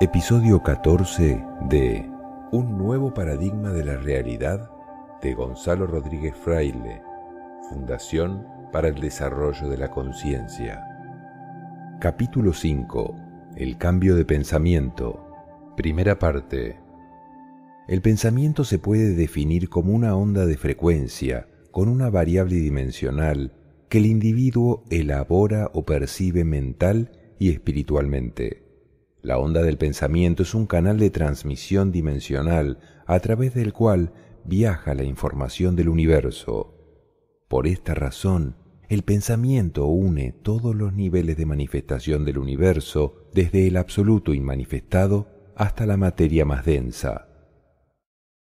Episodio 14 de Un nuevo paradigma de la realidad de Gonzalo Rodríguez Fraile, Fundación para el Desarrollo de la Conciencia. Capítulo 5. El cambio de pensamiento. Primera parte. El pensamiento se puede definir como una onda de frecuencia con una variable dimensional que el individuo elabora o percibe mental y espiritualmente. La onda del pensamiento es un canal de transmisión dimensional a través del cual viaja la información del universo. Por esta razón, el pensamiento une todos los niveles de manifestación del universo, desde el absoluto inmanifestado hasta la materia más densa.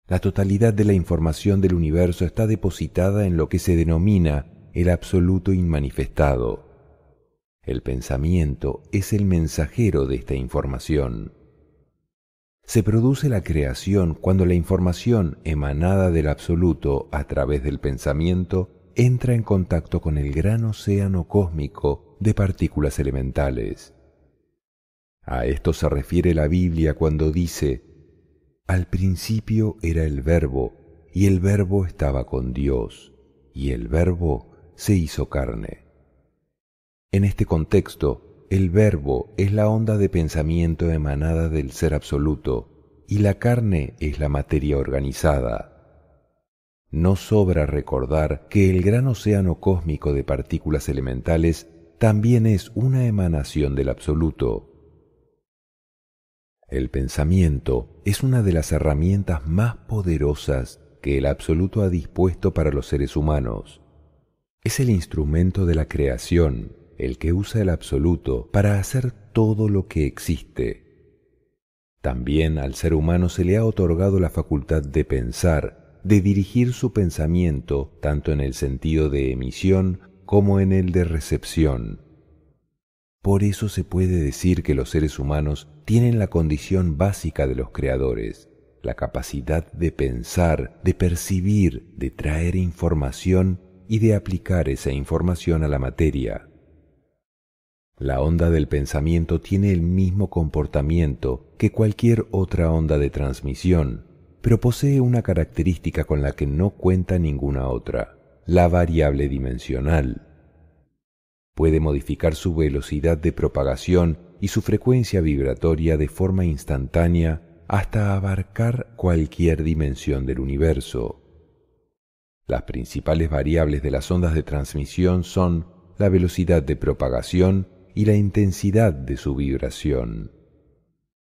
La totalidad de la información del universo está depositada en lo que se denomina el absoluto inmanifestado. El pensamiento es el mensajero de esta información. Se produce la creación cuando la información emanada del absoluto a través del pensamiento entra en contacto con el gran océano cósmico de partículas elementales. A esto se refiere la Biblia cuando dice, Al principio era el verbo, y el verbo estaba con Dios, y el verbo se hizo carne. En este contexto, el verbo es la onda de pensamiento emanada del ser absoluto y la carne es la materia organizada. No sobra recordar que el gran océano cósmico de partículas elementales también es una emanación del absoluto. El pensamiento es una de las herramientas más poderosas que el absoluto ha dispuesto para los seres humanos. Es el instrumento de la creación, el que usa el absoluto para hacer todo lo que existe. También al ser humano se le ha otorgado la facultad de pensar, de dirigir su pensamiento tanto en el sentido de emisión como en el de recepción. Por eso se puede decir que los seres humanos tienen la condición básica de los creadores, la capacidad de pensar, de percibir, de traer información y de aplicar esa información a la materia. La onda del pensamiento tiene el mismo comportamiento que cualquier otra onda de transmisión, pero posee una característica con la que no cuenta ninguna otra, la variable dimensional. Puede modificar su velocidad de propagación y su frecuencia vibratoria de forma instantánea hasta abarcar cualquier dimensión del universo. Las principales variables de las ondas de transmisión son la velocidad de propagación y la intensidad de su vibración.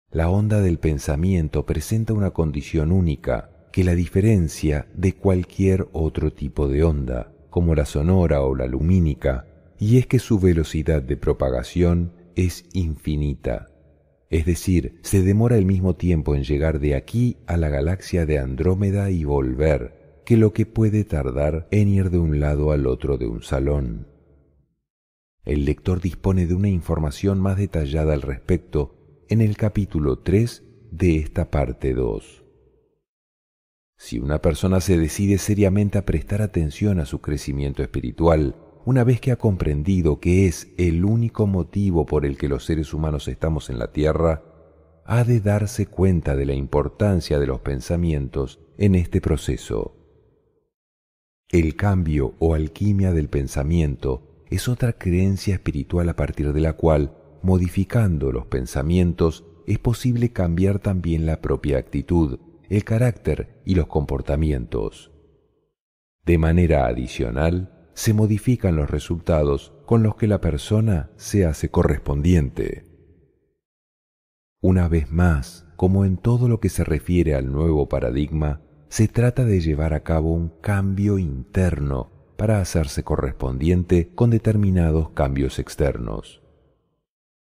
La onda del pensamiento presenta una condición única que la diferencia de cualquier otro tipo de onda, como la sonora o la lumínica, y es que su velocidad de propagación es infinita. Es decir, se demora el mismo tiempo en llegar de aquí a la galaxia de Andrómeda y volver, que lo que puede tardar en ir de un lado al otro de un salón. El lector dispone de una información más detallada al respecto en el capítulo 3 de esta parte 2. Si una persona se decide seriamente a prestar atención a su crecimiento espiritual, una vez que ha comprendido que es el único motivo por el que los seres humanos estamos en la Tierra, ha de darse cuenta de la importancia de los pensamientos en este proceso. El cambio o alquimia del pensamiento es otra creencia espiritual a partir de la cual, modificando los pensamientos, es posible cambiar también la propia actitud, el carácter y los comportamientos. De manera adicional, se modifican los resultados con los que la persona se hace correspondiente. Una vez más, como en todo lo que se refiere al nuevo paradigma, se trata de llevar a cabo un cambio interno para hacerse correspondiente con determinados cambios externos.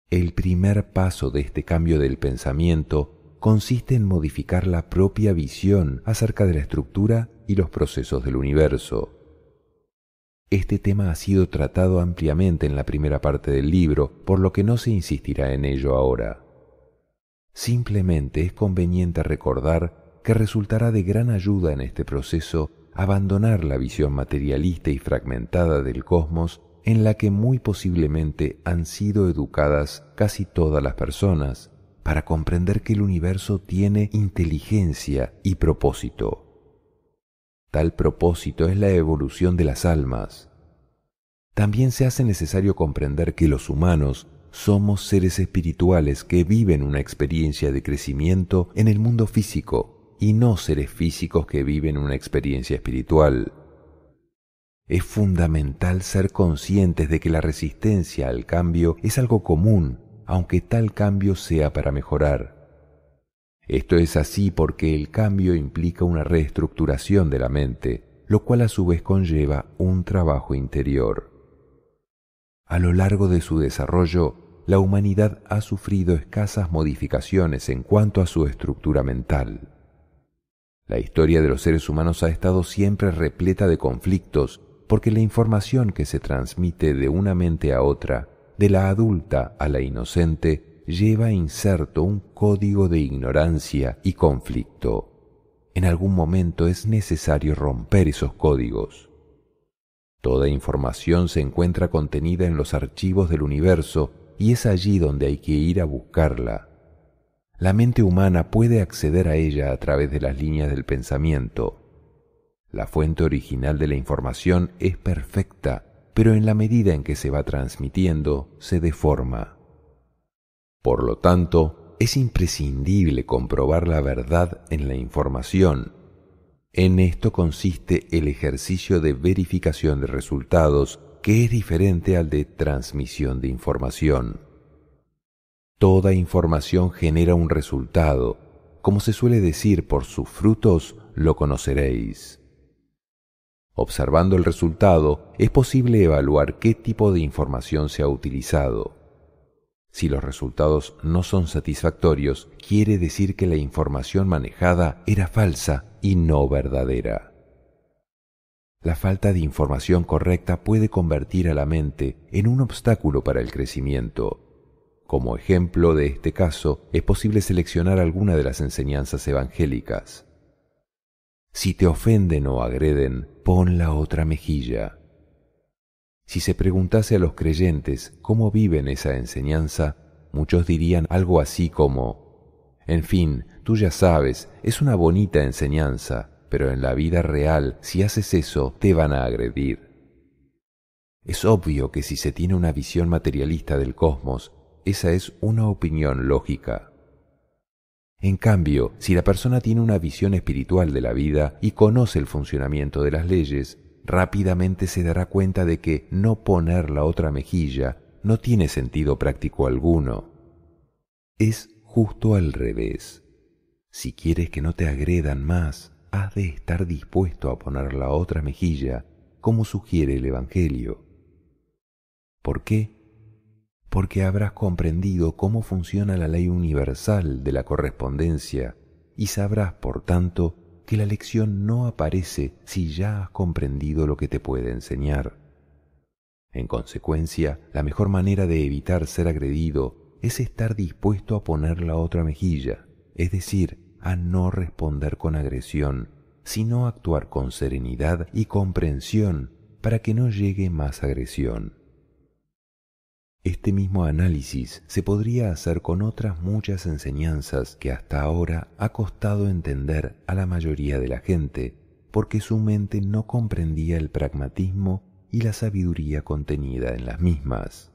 El primer paso de este cambio del pensamiento consiste en modificar la propia visión acerca de la estructura y los procesos del universo. Este tema ha sido tratado ampliamente en la primera parte del libro, por lo que no se insistirá en ello ahora. Simplemente es conveniente recordar que resultará de gran ayuda en este proceso abandonar la visión materialista y fragmentada del cosmos en la que muy posiblemente han sido educadas casi todas las personas, para comprender que el universo tiene inteligencia y propósito. Tal propósito es la evolución de las almas. También se hace necesario comprender que los humanos somos seres espirituales que viven una experiencia de crecimiento en el mundo físico y no seres físicos que viven una experiencia espiritual. Es fundamental ser conscientes de que la resistencia al cambio es algo común, aunque tal cambio sea para mejorar. Esto es así porque el cambio implica una reestructuración de la mente, lo cual a su vez conlleva un trabajo interior. A lo largo de su desarrollo, la humanidad ha sufrido escasas modificaciones en cuanto a su estructura mental. La historia de los seres humanos ha estado siempre repleta de conflictos porque la información que se transmite de una mente a otra, de la adulta a la inocente, lleva inserto un código de ignorancia y conflicto. En algún momento es necesario romper esos códigos. Toda información se encuentra contenida en los archivos del universo y es allí donde hay que ir a buscarla la mente humana puede acceder a ella a través de las líneas del pensamiento. La fuente original de la información es perfecta, pero en la medida en que se va transmitiendo, se deforma. Por lo tanto, es imprescindible comprobar la verdad en la información. En esto consiste el ejercicio de verificación de resultados, que es diferente al de transmisión de información. Toda información genera un resultado, como se suele decir, por sus frutos lo conoceréis. Observando el resultado, es posible evaluar qué tipo de información se ha utilizado. Si los resultados no son satisfactorios, quiere decir que la información manejada era falsa y no verdadera. La falta de información correcta puede convertir a la mente en un obstáculo para el crecimiento como ejemplo de este caso, es posible seleccionar alguna de las enseñanzas evangélicas. Si te ofenden o agreden, pon la otra mejilla. Si se preguntase a los creyentes cómo viven esa enseñanza, muchos dirían algo así como, en fin, tú ya sabes, es una bonita enseñanza, pero en la vida real, si haces eso, te van a agredir. Es obvio que si se tiene una visión materialista del cosmos, esa es una opinión lógica. En cambio, si la persona tiene una visión espiritual de la vida y conoce el funcionamiento de las leyes, rápidamente se dará cuenta de que no poner la otra mejilla no tiene sentido práctico alguno. Es justo al revés. Si quieres que no te agredan más, has de estar dispuesto a poner la otra mejilla, como sugiere el Evangelio. ¿Por qué? porque habrás comprendido cómo funciona la ley universal de la correspondencia y sabrás, por tanto, que la lección no aparece si ya has comprendido lo que te puede enseñar. En consecuencia, la mejor manera de evitar ser agredido es estar dispuesto a poner la otra mejilla, es decir, a no responder con agresión, sino actuar con serenidad y comprensión para que no llegue más agresión. Este mismo análisis se podría hacer con otras muchas enseñanzas que hasta ahora ha costado entender a la mayoría de la gente, porque su mente no comprendía el pragmatismo y la sabiduría contenida en las mismas.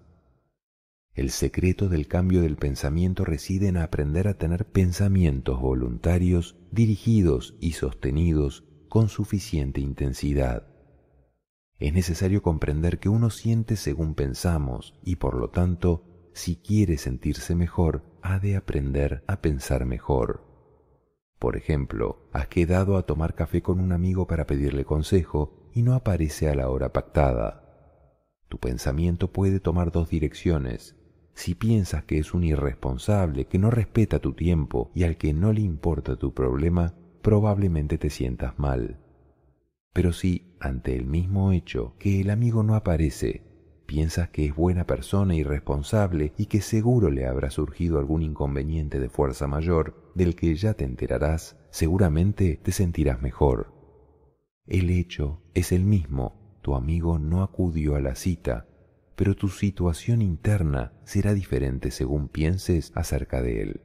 El secreto del cambio del pensamiento reside en aprender a tener pensamientos voluntarios, dirigidos y sostenidos con suficiente intensidad es necesario comprender que uno siente según pensamos y por lo tanto, si quiere sentirse mejor, ha de aprender a pensar mejor. Por ejemplo, has quedado a tomar café con un amigo para pedirle consejo y no aparece a la hora pactada. Tu pensamiento puede tomar dos direcciones. Si piensas que es un irresponsable, que no respeta tu tiempo y al que no le importa tu problema, probablemente te sientas mal. Pero si, ante el mismo hecho, que el amigo no aparece, piensas que es buena persona y responsable y que seguro le habrá surgido algún inconveniente de fuerza mayor, del que ya te enterarás, seguramente te sentirás mejor. El hecho es el mismo, tu amigo no acudió a la cita, pero tu situación interna será diferente según pienses acerca de él.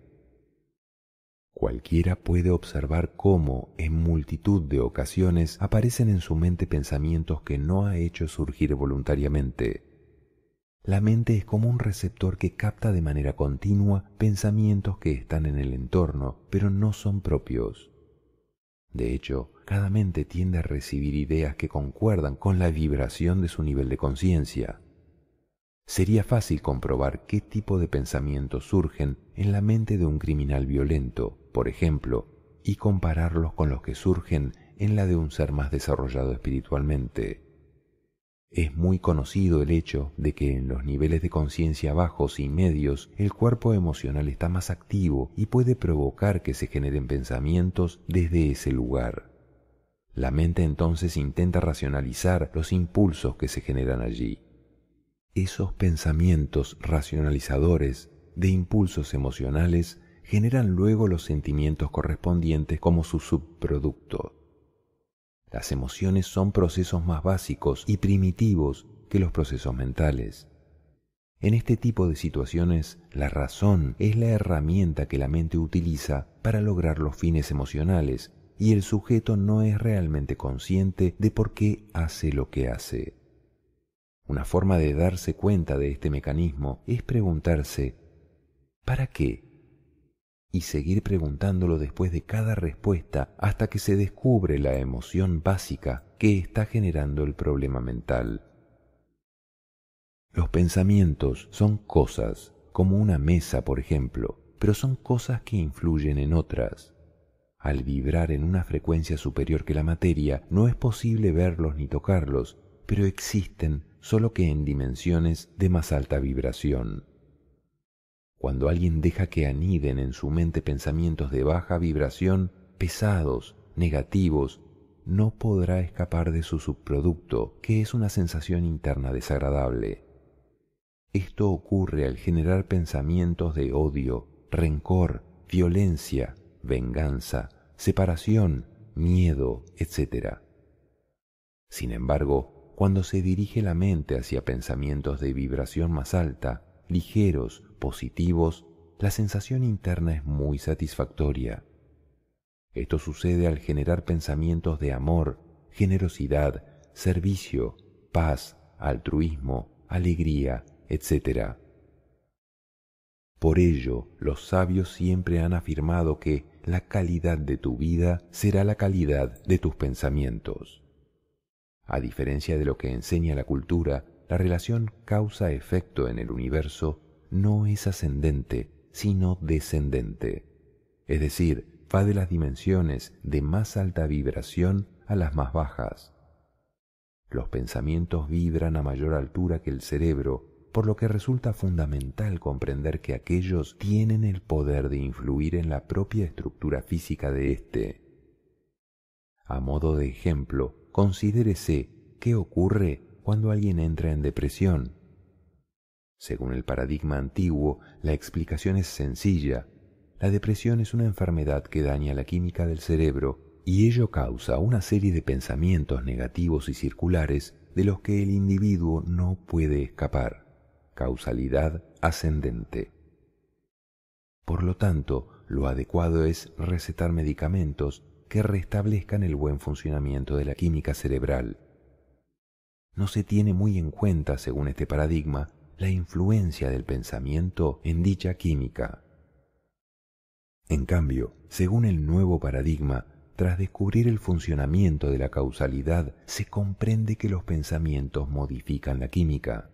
Cualquiera puede observar cómo, en multitud de ocasiones, aparecen en su mente pensamientos que no ha hecho surgir voluntariamente. La mente es como un receptor que capta de manera continua pensamientos que están en el entorno, pero no son propios. De hecho, cada mente tiende a recibir ideas que concuerdan con la vibración de su nivel de conciencia. Sería fácil comprobar qué tipo de pensamientos surgen en la mente de un criminal violento, por ejemplo, y compararlos con los que surgen en la de un ser más desarrollado espiritualmente. Es muy conocido el hecho de que en los niveles de conciencia bajos y medios el cuerpo emocional está más activo y puede provocar que se generen pensamientos desde ese lugar. La mente entonces intenta racionalizar los impulsos que se generan allí. Esos pensamientos racionalizadores de impulsos emocionales generan luego los sentimientos correspondientes como su subproducto. Las emociones son procesos más básicos y primitivos que los procesos mentales. En este tipo de situaciones, la razón es la herramienta que la mente utiliza para lograr los fines emocionales y el sujeto no es realmente consciente de por qué hace lo que hace. Una forma de darse cuenta de este mecanismo es preguntarse ¿para qué y seguir preguntándolo después de cada respuesta hasta que se descubre la emoción básica que está generando el problema mental. Los pensamientos son cosas, como una mesa, por ejemplo, pero son cosas que influyen en otras. Al vibrar en una frecuencia superior que la materia, no es posible verlos ni tocarlos, pero existen solo que en dimensiones de más alta vibración cuando alguien deja que aniden en su mente pensamientos de baja vibración, pesados, negativos, no podrá escapar de su subproducto, que es una sensación interna desagradable. Esto ocurre al generar pensamientos de odio, rencor, violencia, venganza, separación, miedo, etc. Sin embargo, cuando se dirige la mente hacia pensamientos de vibración más alta, ligeros, positivos, la sensación interna es muy satisfactoria. Esto sucede al generar pensamientos de amor, generosidad, servicio, paz, altruismo, alegría, etc. Por ello, los sabios siempre han afirmado que la calidad de tu vida será la calidad de tus pensamientos. A diferencia de lo que enseña la cultura, la relación causa-efecto en el universo no es ascendente, sino descendente. Es decir, va de las dimensiones de más alta vibración a las más bajas. Los pensamientos vibran a mayor altura que el cerebro, por lo que resulta fundamental comprender que aquellos tienen el poder de influir en la propia estructura física de éste. A modo de ejemplo, considérese qué ocurre cuando alguien entra en depresión. Según el paradigma antiguo, la explicación es sencilla. La depresión es una enfermedad que daña la química del cerebro y ello causa una serie de pensamientos negativos y circulares de los que el individuo no puede escapar. Causalidad ascendente. Por lo tanto, lo adecuado es recetar medicamentos que restablezcan el buen funcionamiento de la química cerebral, no se tiene muy en cuenta, según este paradigma, la influencia del pensamiento en dicha química. En cambio, según el nuevo paradigma, tras descubrir el funcionamiento de la causalidad, se comprende que los pensamientos modifican la química.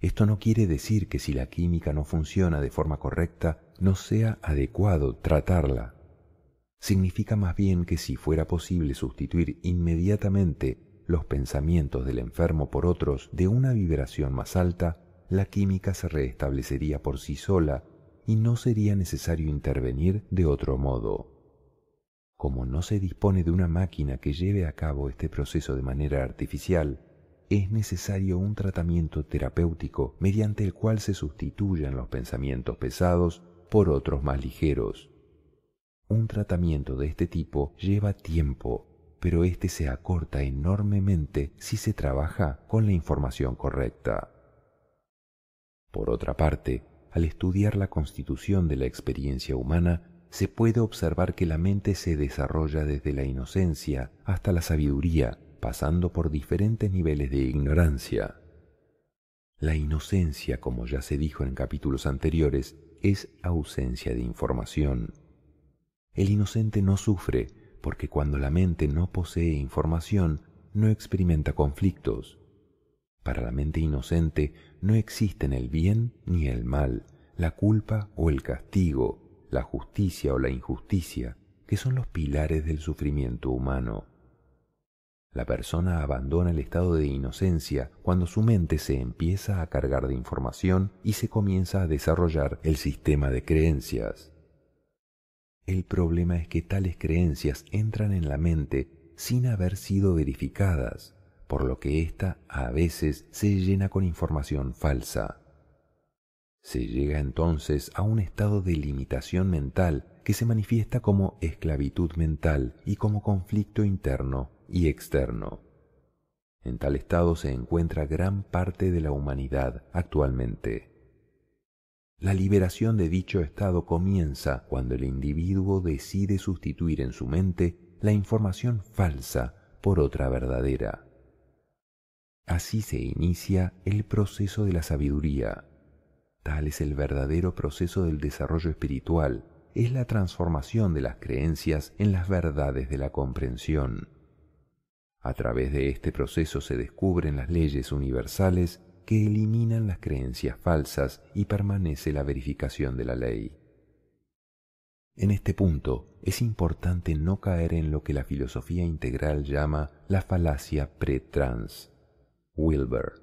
Esto no quiere decir que si la química no funciona de forma correcta, no sea adecuado tratarla. Significa más bien que si fuera posible sustituir inmediatamente los pensamientos del enfermo por otros de una vibración más alta, la química se restablecería por sí sola y no sería necesario intervenir de otro modo. Como no se dispone de una máquina que lleve a cabo este proceso de manera artificial, es necesario un tratamiento terapéutico mediante el cual se sustituyan los pensamientos pesados por otros más ligeros. Un tratamiento de este tipo lleva tiempo pero éste se acorta enormemente si se trabaja con la información correcta. Por otra parte, al estudiar la constitución de la experiencia humana, se puede observar que la mente se desarrolla desde la inocencia hasta la sabiduría, pasando por diferentes niveles de ignorancia. La inocencia, como ya se dijo en capítulos anteriores, es ausencia de información. El inocente no sufre, porque cuando la mente no posee información, no experimenta conflictos. Para la mente inocente no existen el bien ni el mal, la culpa o el castigo, la justicia o la injusticia, que son los pilares del sufrimiento humano. La persona abandona el estado de inocencia cuando su mente se empieza a cargar de información y se comienza a desarrollar el sistema de creencias. El problema es que tales creencias entran en la mente sin haber sido verificadas, por lo que ésta a veces se llena con información falsa. Se llega entonces a un estado de limitación mental que se manifiesta como esclavitud mental y como conflicto interno y externo. En tal estado se encuentra gran parte de la humanidad actualmente. La liberación de dicho estado comienza cuando el individuo decide sustituir en su mente la información falsa por otra verdadera. Así se inicia el proceso de la sabiduría. Tal es el verdadero proceso del desarrollo espiritual, es la transformación de las creencias en las verdades de la comprensión. A través de este proceso se descubren las leyes universales que eliminan las creencias falsas y permanece la verificación de la ley. En este punto es importante no caer en lo que la filosofía integral llama la falacia pre-trans. Wilbur.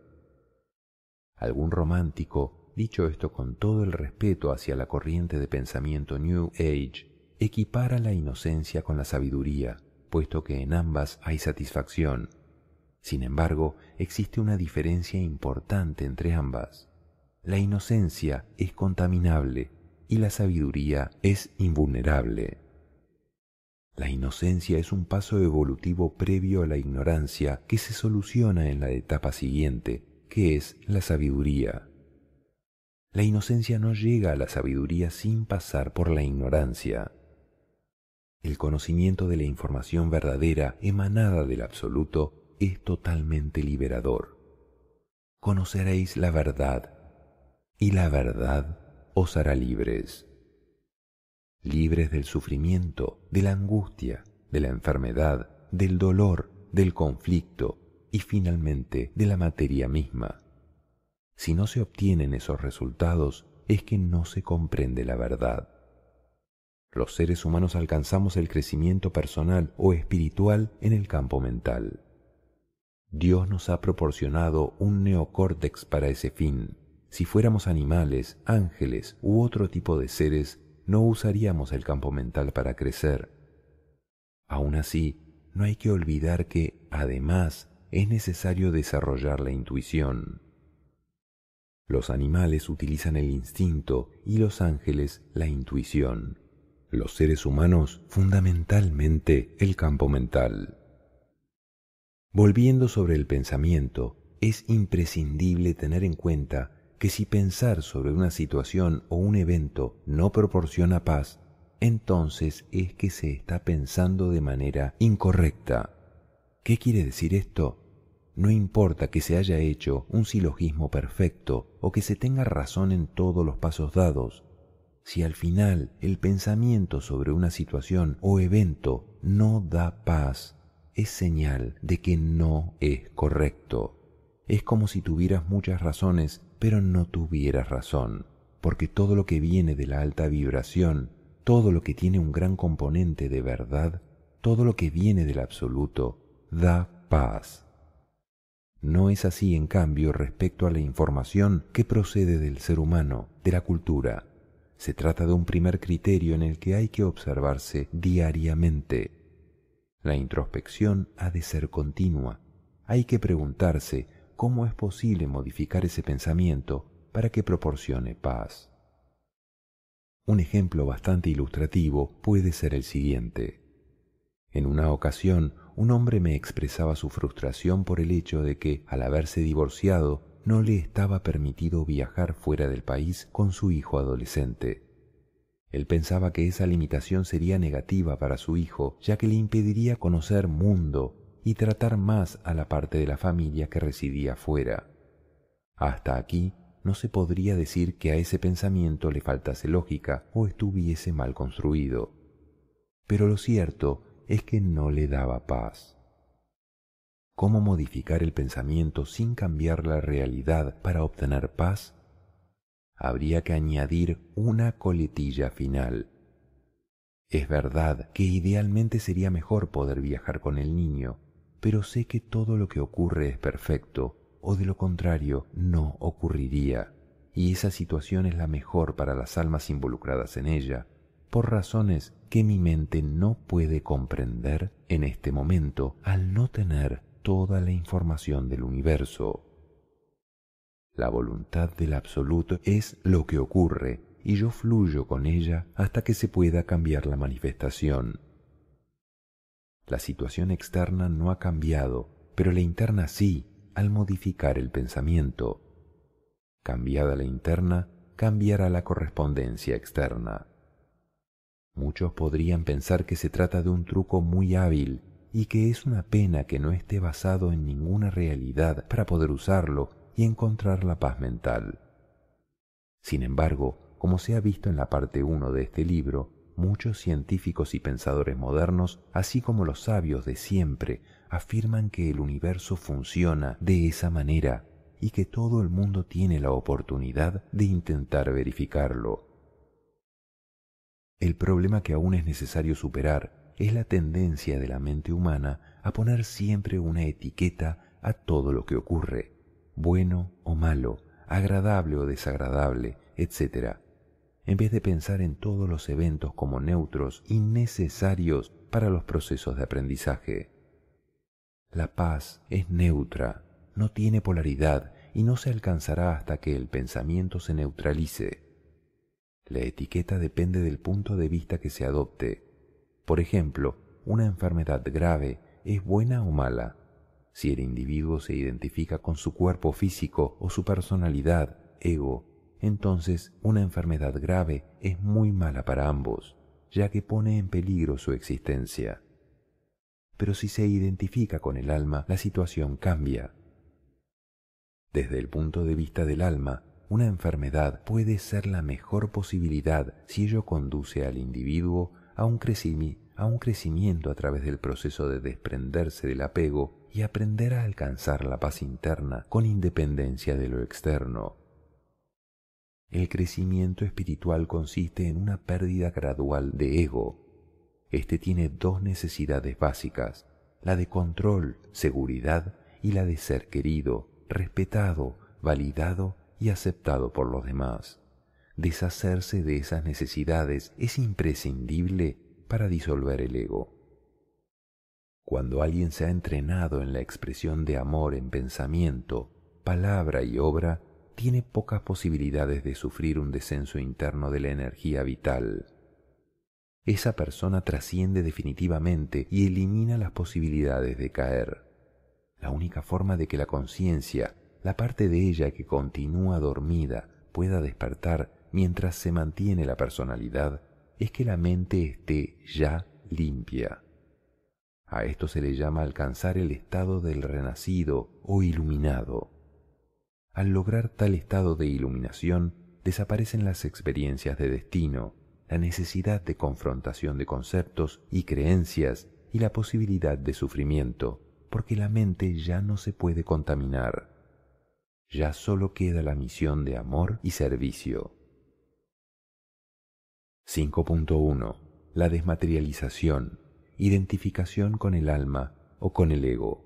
Algún romántico, dicho esto con todo el respeto hacia la corriente de pensamiento New Age, equipara la inocencia con la sabiduría, puesto que en ambas hay satisfacción, sin embargo, existe una diferencia importante entre ambas. La inocencia es contaminable y la sabiduría es invulnerable. La inocencia es un paso evolutivo previo a la ignorancia que se soluciona en la etapa siguiente, que es la sabiduría. La inocencia no llega a la sabiduría sin pasar por la ignorancia. El conocimiento de la información verdadera emanada del absoluto es totalmente liberador. Conoceréis la verdad, y la verdad os hará libres. Libres del sufrimiento, de la angustia, de la enfermedad, del dolor, del conflicto y finalmente de la materia misma. Si no se obtienen esos resultados es que no se comprende la verdad. Los seres humanos alcanzamos el crecimiento personal o espiritual en el campo mental. Dios nos ha proporcionado un neocórtex para ese fin. Si fuéramos animales, ángeles u otro tipo de seres, no usaríamos el campo mental para crecer. Aun así, no hay que olvidar que, además, es necesario desarrollar la intuición. Los animales utilizan el instinto y los ángeles la intuición. Los seres humanos fundamentalmente el campo mental. Volviendo sobre el pensamiento, es imprescindible tener en cuenta que si pensar sobre una situación o un evento no proporciona paz, entonces es que se está pensando de manera incorrecta. ¿Qué quiere decir esto? No importa que se haya hecho un silogismo perfecto o que se tenga razón en todos los pasos dados, si al final el pensamiento sobre una situación o evento no da paz, es señal de que no es correcto. Es como si tuvieras muchas razones, pero no tuvieras razón, porque todo lo que viene de la alta vibración, todo lo que tiene un gran componente de verdad, todo lo que viene del absoluto, da paz. No es así, en cambio, respecto a la información que procede del ser humano, de la cultura. Se trata de un primer criterio en el que hay que observarse diariamente la introspección ha de ser continua. Hay que preguntarse cómo es posible modificar ese pensamiento para que proporcione paz. Un ejemplo bastante ilustrativo puede ser el siguiente. En una ocasión, un hombre me expresaba su frustración por el hecho de que, al haberse divorciado, no le estaba permitido viajar fuera del país con su hijo adolescente. Él pensaba que esa limitación sería negativa para su hijo, ya que le impediría conocer mundo y tratar más a la parte de la familia que residía fuera. Hasta aquí no se podría decir que a ese pensamiento le faltase lógica o estuviese mal construido. Pero lo cierto es que no le daba paz. ¿Cómo modificar el pensamiento sin cambiar la realidad para obtener paz? habría que añadir una coletilla final. Es verdad que idealmente sería mejor poder viajar con el niño, pero sé que todo lo que ocurre es perfecto, o de lo contrario no ocurriría, y esa situación es la mejor para las almas involucradas en ella, por razones que mi mente no puede comprender en este momento al no tener toda la información del universo. La voluntad del absoluto es lo que ocurre y yo fluyo con ella hasta que se pueda cambiar la manifestación. La situación externa no ha cambiado, pero la interna sí, al modificar el pensamiento. Cambiada la interna, cambiará la correspondencia externa. Muchos podrían pensar que se trata de un truco muy hábil y que es una pena que no esté basado en ninguna realidad para poder usarlo y encontrar la paz mental. Sin embargo, como se ha visto en la parte 1 de este libro, muchos científicos y pensadores modernos, así como los sabios de siempre, afirman que el universo funciona de esa manera y que todo el mundo tiene la oportunidad de intentar verificarlo. El problema que aún es necesario superar es la tendencia de la mente humana a poner siempre una etiqueta a todo lo que ocurre, bueno o malo, agradable o desagradable, etc., en vez de pensar en todos los eventos como neutros y necesarios para los procesos de aprendizaje. La paz es neutra, no tiene polaridad y no se alcanzará hasta que el pensamiento se neutralice. La etiqueta depende del punto de vista que se adopte. Por ejemplo, una enfermedad grave es buena o mala si el individuo se identifica con su cuerpo físico o su personalidad, ego, entonces una enfermedad grave es muy mala para ambos, ya que pone en peligro su existencia. Pero si se identifica con el alma, la situación cambia. Desde el punto de vista del alma, una enfermedad puede ser la mejor posibilidad si ello conduce al individuo a un, crecimiento a través del proceso de desprenderse del apego y aprender a alcanzar la paz interna con independencia de lo externo. El crecimiento espiritual consiste en una pérdida gradual de ego. Este tiene dos necesidades básicas, la de control, seguridad y la de ser querido, respetado, validado y aceptado por los demás. Deshacerse de esas necesidades es imprescindible para disolver el ego. Cuando alguien se ha entrenado en la expresión de amor en pensamiento, palabra y obra, tiene pocas posibilidades de sufrir un descenso interno de la energía vital. Esa persona trasciende definitivamente y elimina las posibilidades de caer. La única forma de que la conciencia, la parte de ella que continúa dormida, pueda despertar mientras se mantiene la personalidad, es que la mente esté ya limpia. A esto se le llama alcanzar el estado del renacido o iluminado. Al lograr tal estado de iluminación, desaparecen las experiencias de destino, la necesidad de confrontación de conceptos y creencias y la posibilidad de sufrimiento, porque la mente ya no se puede contaminar. Ya solo queda la misión de amor y servicio. 5.1. La desmaterialización identificación con el alma o con el ego.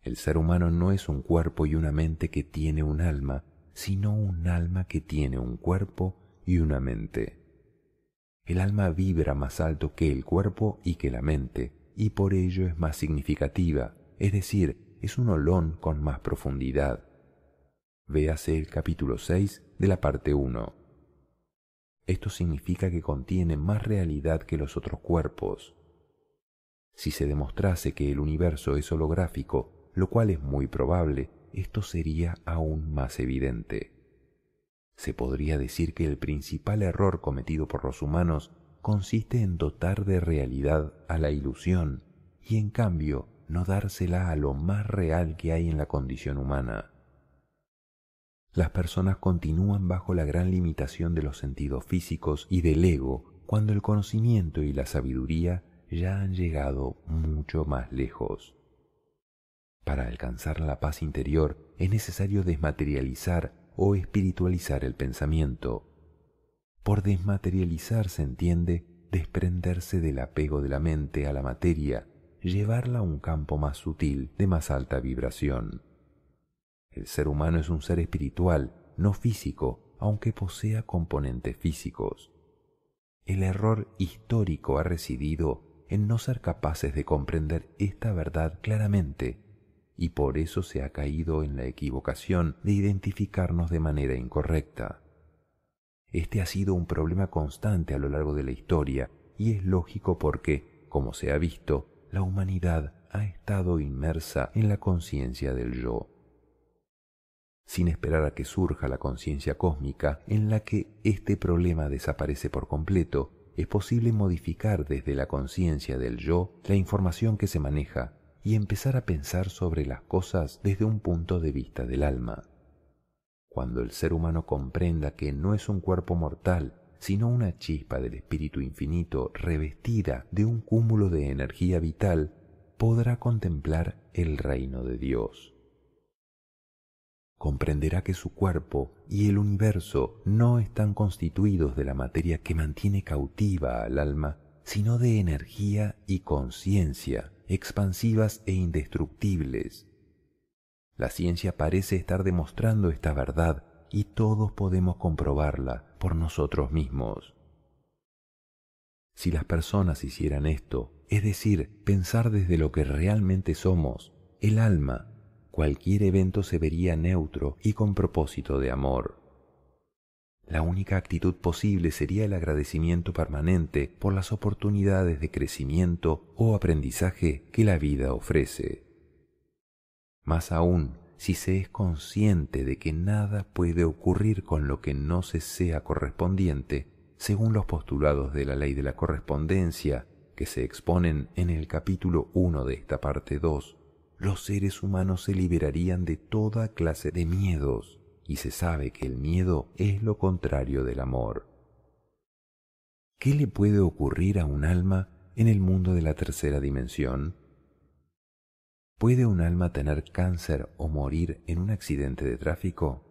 El ser humano no es un cuerpo y una mente que tiene un alma, sino un alma que tiene un cuerpo y una mente. El alma vibra más alto que el cuerpo y que la mente, y por ello es más significativa, es decir, es un olón con más profundidad. Véase el capítulo 6 de la parte 1. Esto significa que contiene más realidad que los otros cuerpos. Si se demostrase que el universo es holográfico, lo cual es muy probable, esto sería aún más evidente. Se podría decir que el principal error cometido por los humanos consiste en dotar de realidad a la ilusión y en cambio no dársela a lo más real que hay en la condición humana. Las personas continúan bajo la gran limitación de los sentidos físicos y del ego cuando el conocimiento y la sabiduría ya han llegado mucho más lejos. Para alcanzar la paz interior es necesario desmaterializar o espiritualizar el pensamiento. Por desmaterializar se entiende desprenderse del apego de la mente a la materia, llevarla a un campo más sutil, de más alta vibración. El ser humano es un ser espiritual, no físico, aunque posea componentes físicos. El error histórico ha residido en no ser capaces de comprender esta verdad claramente, y por eso se ha caído en la equivocación de identificarnos de manera incorrecta. Este ha sido un problema constante a lo largo de la historia, y es lógico porque, como se ha visto, la humanidad ha estado inmersa en la conciencia del yo sin esperar a que surja la conciencia cósmica en la que este problema desaparece por completo, es posible modificar desde la conciencia del yo la información que se maneja y empezar a pensar sobre las cosas desde un punto de vista del alma. Cuando el ser humano comprenda que no es un cuerpo mortal, sino una chispa del espíritu infinito revestida de un cúmulo de energía vital, podrá contemplar el reino de Dios comprenderá que su cuerpo y el universo no están constituidos de la materia que mantiene cautiva al alma, sino de energía y conciencia, expansivas e indestructibles. La ciencia parece estar demostrando esta verdad y todos podemos comprobarla por nosotros mismos. Si las personas hicieran esto, es decir, pensar desde lo que realmente somos, el alma cualquier evento se vería neutro y con propósito de amor. La única actitud posible sería el agradecimiento permanente por las oportunidades de crecimiento o aprendizaje que la vida ofrece. Más aún, si se es consciente de que nada puede ocurrir con lo que no se sea correspondiente, según los postulados de la ley de la correspondencia que se exponen en el capítulo 1 de esta parte 2, los seres humanos se liberarían de toda clase de miedos, y se sabe que el miedo es lo contrario del amor. ¿Qué le puede ocurrir a un alma en el mundo de la tercera dimensión? ¿Puede un alma tener cáncer o morir en un accidente de tráfico?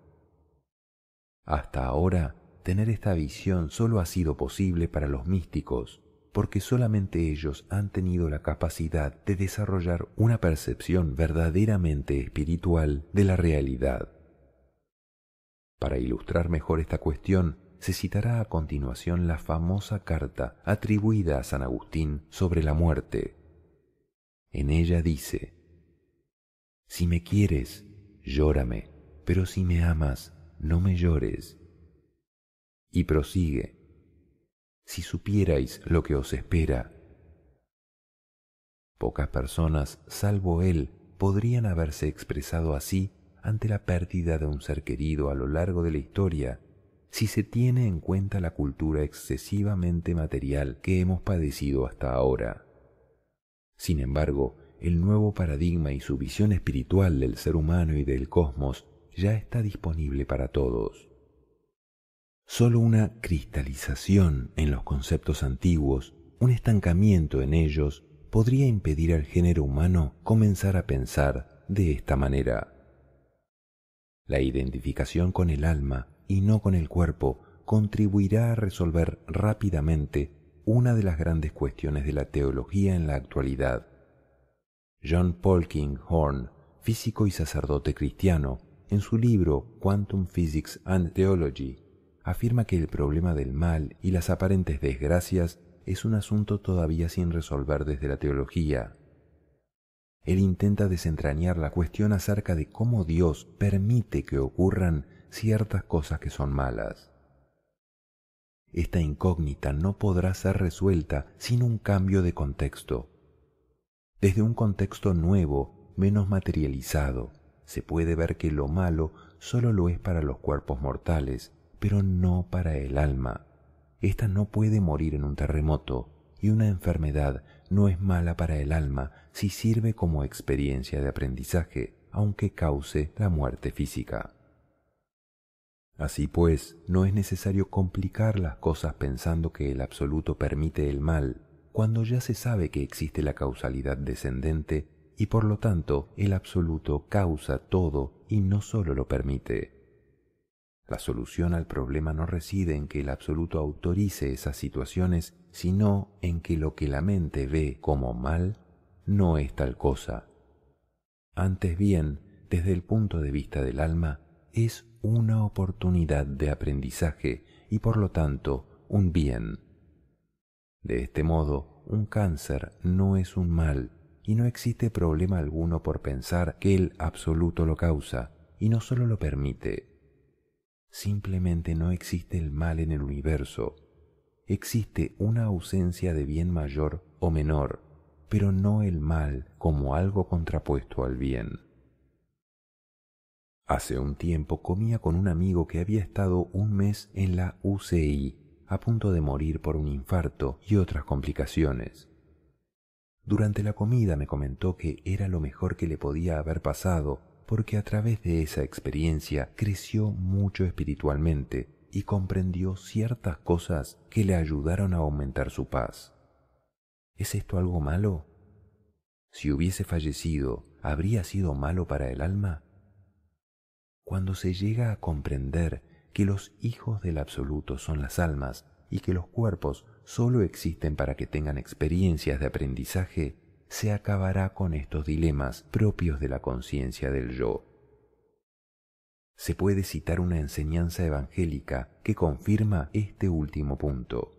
Hasta ahora, tener esta visión solo ha sido posible para los místicos, porque solamente ellos han tenido la capacidad de desarrollar una percepción verdaderamente espiritual de la realidad. Para ilustrar mejor esta cuestión, se citará a continuación la famosa carta atribuida a San Agustín sobre la muerte. En ella dice, Si me quieres, llórame, pero si me amas, no me llores. Y prosigue, si supierais lo que os espera. Pocas personas, salvo él, podrían haberse expresado así ante la pérdida de un ser querido a lo largo de la historia, si se tiene en cuenta la cultura excesivamente material que hemos padecido hasta ahora. Sin embargo, el nuevo paradigma y su visión espiritual del ser humano y del cosmos ya está disponible para todos. Solo una cristalización en los conceptos antiguos, un estancamiento en ellos, podría impedir al género humano comenzar a pensar de esta manera. La identificación con el alma y no con el cuerpo contribuirá a resolver rápidamente una de las grandes cuestiones de la teología en la actualidad. John Polkinghorne, físico y sacerdote cristiano, en su libro Quantum Physics and Theology, afirma que el problema del mal y las aparentes desgracias es un asunto todavía sin resolver desde la teología. Él intenta desentrañar la cuestión acerca de cómo Dios permite que ocurran ciertas cosas que son malas. Esta incógnita no podrá ser resuelta sin un cambio de contexto. Desde un contexto nuevo, menos materializado, se puede ver que lo malo solo lo es para los cuerpos mortales pero no para el alma. Esta no puede morir en un terremoto, y una enfermedad no es mala para el alma si sirve como experiencia de aprendizaje, aunque cause la muerte física. Así pues, no es necesario complicar las cosas pensando que el absoluto permite el mal, cuando ya se sabe que existe la causalidad descendente y por lo tanto el absoluto causa todo y no sólo lo permite. La solución al problema no reside en que el absoluto autorice esas situaciones, sino en que lo que la mente ve como mal no es tal cosa. Antes bien, desde el punto de vista del alma, es una oportunidad de aprendizaje y por lo tanto un bien. De este modo, un cáncer no es un mal y no existe problema alguno por pensar que el absoluto lo causa y no sólo lo permite, Simplemente no existe el mal en el universo. Existe una ausencia de bien mayor o menor, pero no el mal como algo contrapuesto al bien. Hace un tiempo comía con un amigo que había estado un mes en la UCI, a punto de morir por un infarto y otras complicaciones. Durante la comida me comentó que era lo mejor que le podía haber pasado porque a través de esa experiencia creció mucho espiritualmente y comprendió ciertas cosas que le ayudaron a aumentar su paz. ¿Es esto algo malo? Si hubiese fallecido, ¿habría sido malo para el alma? Cuando se llega a comprender que los hijos del absoluto son las almas y que los cuerpos solo existen para que tengan experiencias de aprendizaje, se acabará con estos dilemas propios de la conciencia del yo. Se puede citar una enseñanza evangélica que confirma este último punto.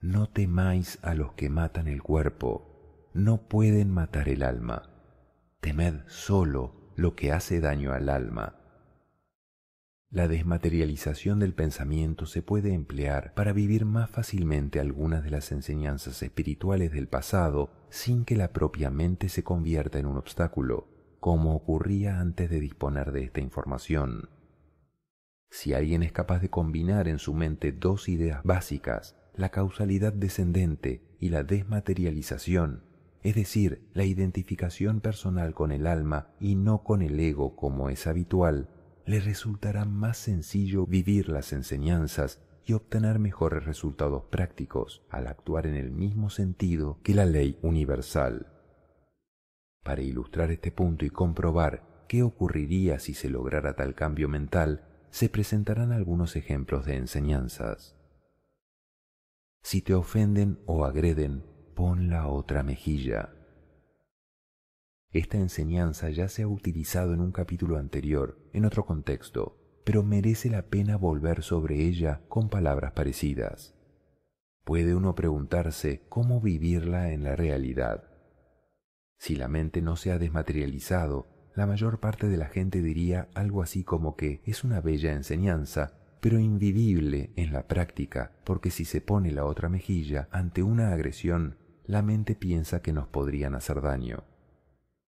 No temáis a los que matan el cuerpo, no pueden matar el alma. Temed solo lo que hace daño al alma, la desmaterialización del pensamiento se puede emplear para vivir más fácilmente algunas de las enseñanzas espirituales del pasado sin que la propia mente se convierta en un obstáculo, como ocurría antes de disponer de esta información. Si alguien es capaz de combinar en su mente dos ideas básicas, la causalidad descendente y la desmaterialización, es decir, la identificación personal con el alma y no con el ego como es habitual, le resultará más sencillo vivir las enseñanzas y obtener mejores resultados prácticos al actuar en el mismo sentido que la ley universal. Para ilustrar este punto y comprobar qué ocurriría si se lograra tal cambio mental, se presentarán algunos ejemplos de enseñanzas. Si te ofenden o agreden, pon la otra mejilla. Esta enseñanza ya se ha utilizado en un capítulo anterior, en otro contexto, pero merece la pena volver sobre ella con palabras parecidas. Puede uno preguntarse cómo vivirla en la realidad. Si la mente no se ha desmaterializado, la mayor parte de la gente diría algo así como que es una bella enseñanza, pero invivible en la práctica, porque si se pone la otra mejilla ante una agresión, la mente piensa que nos podrían hacer daño.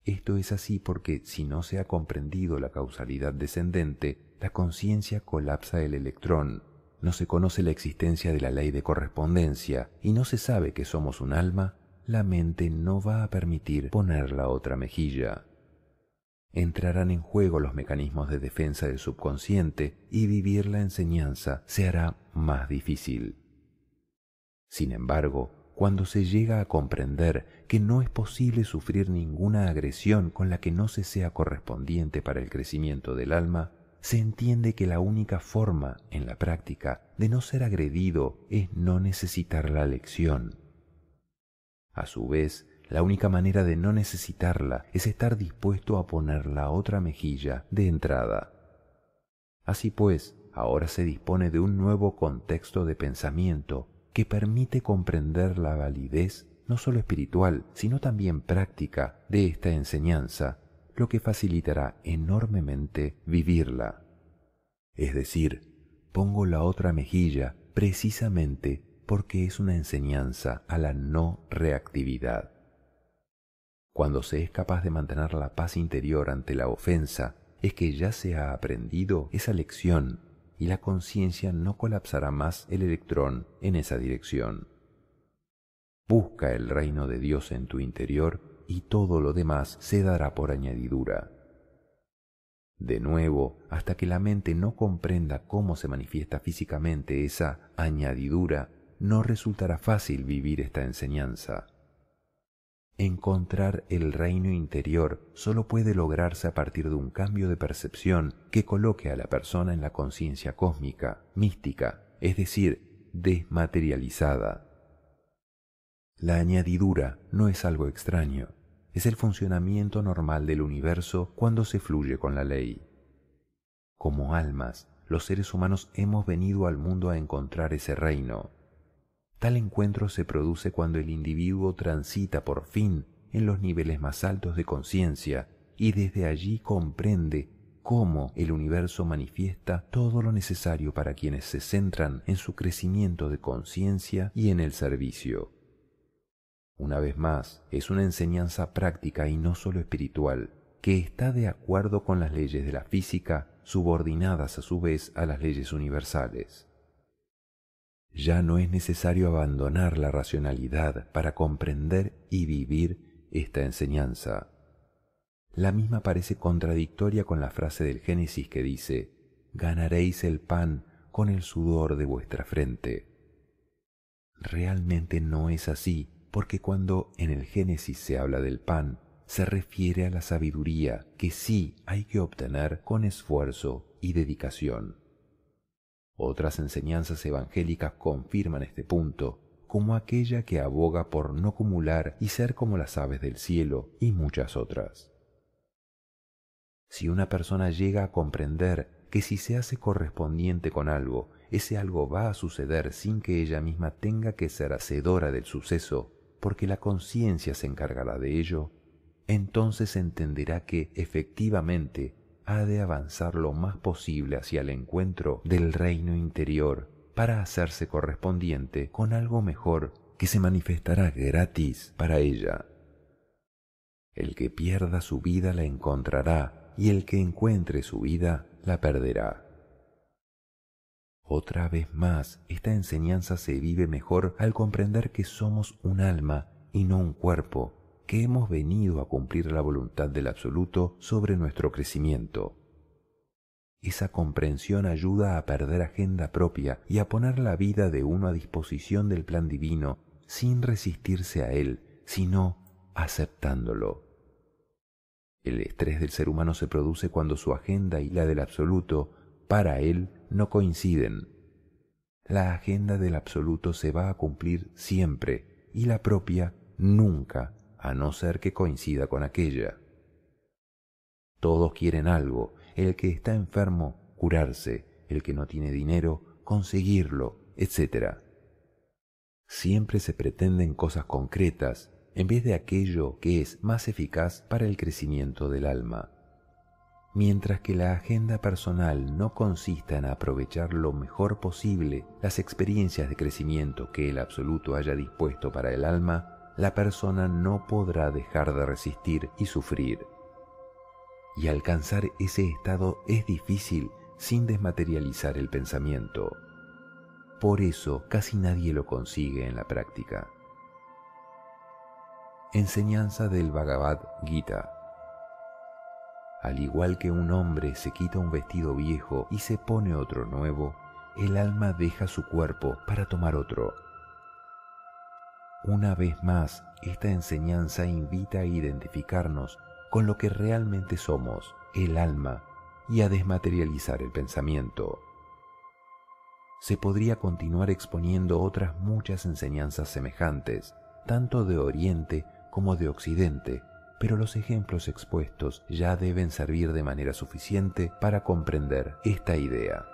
Esto es así porque si no se ha comprendido la causalidad descendente, la conciencia colapsa el electrón, no se conoce la existencia de la ley de correspondencia y no se sabe que somos un alma, la mente no va a permitir poner la otra mejilla. Entrarán en juego los mecanismos de defensa del subconsciente y vivir la enseñanza se hará más difícil. Sin embargo, cuando se llega a comprender que no es posible sufrir ninguna agresión con la que no se sea correspondiente para el crecimiento del alma, se entiende que la única forma, en la práctica, de no ser agredido es no necesitar la lección. A su vez, la única manera de no necesitarla es estar dispuesto a poner la otra mejilla de entrada. Así pues, ahora se dispone de un nuevo contexto de pensamiento que permite comprender la validez no sólo espiritual, sino también práctica de esta enseñanza, lo que facilitará enormemente vivirla. Es decir, pongo la otra mejilla precisamente porque es una enseñanza a la no reactividad. Cuando se es capaz de mantener la paz interior ante la ofensa, es que ya se ha aprendido esa lección y la conciencia no colapsará más el electrón en esa dirección. Busca el reino de Dios en tu interior y todo lo demás se dará por añadidura. De nuevo, hasta que la mente no comprenda cómo se manifiesta físicamente esa añadidura, no resultará fácil vivir esta enseñanza. Encontrar el reino interior solo puede lograrse a partir de un cambio de percepción que coloque a la persona en la conciencia cósmica, mística, es decir, desmaterializada. La añadidura no es algo extraño, es el funcionamiento normal del universo cuando se fluye con la ley. Como almas, los seres humanos hemos venido al mundo a encontrar ese reino, Tal encuentro se produce cuando el individuo transita por fin en los niveles más altos de conciencia y desde allí comprende cómo el universo manifiesta todo lo necesario para quienes se centran en su crecimiento de conciencia y en el servicio. Una vez más, es una enseñanza práctica y no solo espiritual, que está de acuerdo con las leyes de la física, subordinadas a su vez a las leyes universales. Ya no es necesario abandonar la racionalidad para comprender y vivir esta enseñanza. La misma parece contradictoria con la frase del Génesis que dice, ganaréis el pan con el sudor de vuestra frente. Realmente no es así, porque cuando en el Génesis se habla del pan, se refiere a la sabiduría que sí hay que obtener con esfuerzo y dedicación. Otras enseñanzas evangélicas confirman este punto, como aquella que aboga por no acumular y ser como las aves del cielo, y muchas otras. Si una persona llega a comprender que si se hace correspondiente con algo, ese algo va a suceder sin que ella misma tenga que ser hacedora del suceso, porque la conciencia se encargará de ello, entonces entenderá que efectivamente ha de avanzar lo más posible hacia el encuentro del reino interior para hacerse correspondiente con algo mejor que se manifestará gratis para ella. El que pierda su vida la encontrará y el que encuentre su vida la perderá. Otra vez más, esta enseñanza se vive mejor al comprender que somos un alma y no un cuerpo, que hemos venido a cumplir la voluntad del absoluto sobre nuestro crecimiento. Esa comprensión ayuda a perder agenda propia y a poner la vida de uno a disposición del plan divino sin resistirse a él, sino aceptándolo. El estrés del ser humano se produce cuando su agenda y la del absoluto, para él, no coinciden. La agenda del absoluto se va a cumplir siempre y la propia nunca a no ser que coincida con aquella. Todos quieren algo, el que está enfermo, curarse, el que no tiene dinero, conseguirlo, etc. Siempre se pretenden cosas concretas en vez de aquello que es más eficaz para el crecimiento del alma. Mientras que la agenda personal no consista en aprovechar lo mejor posible las experiencias de crecimiento que el absoluto haya dispuesto para el alma, la persona no podrá dejar de resistir y sufrir. Y alcanzar ese estado es difícil sin desmaterializar el pensamiento. Por eso casi nadie lo consigue en la práctica. Enseñanza del Bhagavad Gita. Al igual que un hombre se quita un vestido viejo y se pone otro nuevo, el alma deja su cuerpo para tomar otro. Una vez más, esta enseñanza invita a identificarnos con lo que realmente somos, el alma, y a desmaterializar el pensamiento. Se podría continuar exponiendo otras muchas enseñanzas semejantes, tanto de Oriente como de Occidente, pero los ejemplos expuestos ya deben servir de manera suficiente para comprender esta idea.